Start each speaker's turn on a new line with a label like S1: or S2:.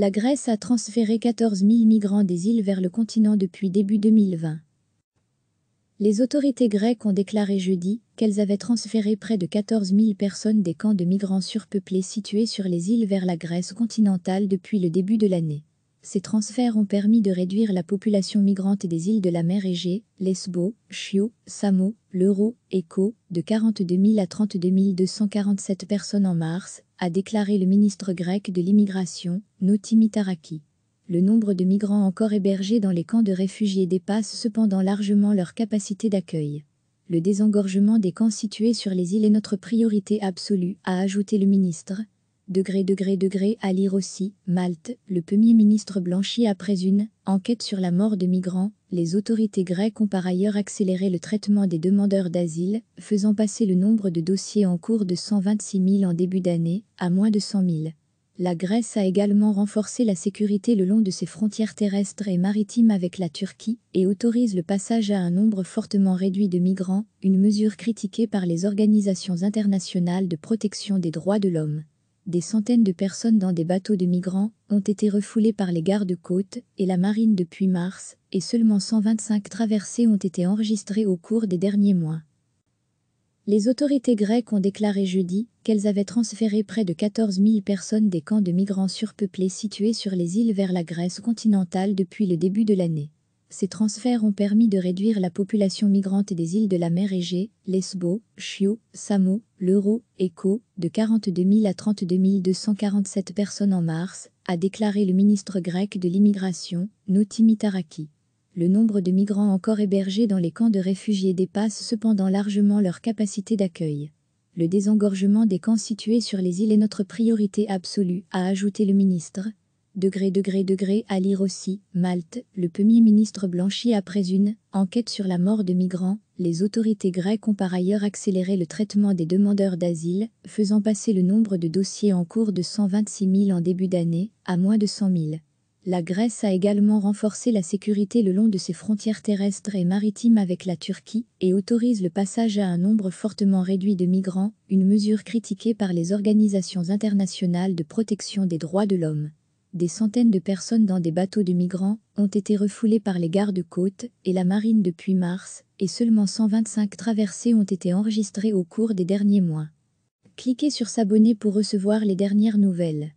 S1: la Grèce a transféré 14 000 migrants des îles vers le continent depuis début 2020. Les autorités grecques ont déclaré jeudi qu'elles avaient transféré près de 14 000 personnes des camps de migrants surpeuplés situés sur les îles vers la Grèce continentale depuis le début de l'année. Ces transferts ont permis de réduire la population migrante des îles de la mer Égée, Lesbos, Chios, Samo, Leuro et de 42 000 à 32 247 personnes en mars, a déclaré le ministre grec de l'immigration, Notimitaraki. Le nombre de migrants encore hébergés dans les camps de réfugiés dépasse cependant largement leur capacité d'accueil. Le désengorgement des camps situés sur les îles est notre priorité absolue, a ajouté le ministre, Degré, degré, degré, à lire aussi, Malte, le Premier ministre blanchit après une enquête sur la mort de migrants, les autorités grecques ont par ailleurs accéléré le traitement des demandeurs d'asile, faisant passer le nombre de dossiers en cours de 126 000 en début d'année à moins de 100 000. La Grèce a également renforcé la sécurité le long de ses frontières terrestres et maritimes avec la Turquie et autorise le passage à un nombre fortement réduit de migrants, une mesure critiquée par les organisations internationales de protection des droits de l'homme des centaines de personnes dans des bateaux de migrants ont été refoulées par les gardes-côtes et la marine depuis mars, et seulement 125 traversées ont été enregistrées au cours des derniers mois. Les autorités grecques ont déclaré jeudi qu'elles avaient transféré près de 14 000 personnes des camps de migrants surpeuplés situés sur les îles vers la Grèce continentale depuis le début de l'année. Ces transferts ont permis de réduire la population migrante des îles de la mer Égée, Lesbos, Chio, Samo, Leuro et de 42 000 à 32 247 personnes en mars, a déclaré le ministre grec de l'immigration, Notimi Le nombre de migrants encore hébergés dans les camps de réfugiés dépasse cependant largement leur capacité d'accueil. Le désengorgement des camps situés sur les îles est notre priorité absolue, a ajouté le ministre, Degré, degré, degré, à lire aussi, Malte, le premier ministre blanchit après une enquête sur la mort de migrants, les autorités grecques ont par ailleurs accéléré le traitement des demandeurs d'asile, faisant passer le nombre de dossiers en cours de 126 000 en début d'année à moins de 100 000. La Grèce a également renforcé la sécurité le long de ses frontières terrestres et maritimes avec la Turquie et autorise le passage à un nombre fortement réduit de migrants, une mesure critiquée par les organisations internationales de protection des droits de l'homme des centaines de personnes dans des bateaux de migrants ont été refoulées par les gardes-côtes et la marine depuis mars, et seulement 125 traversées ont été enregistrées au cours des derniers mois. Cliquez sur s'abonner pour recevoir les dernières nouvelles.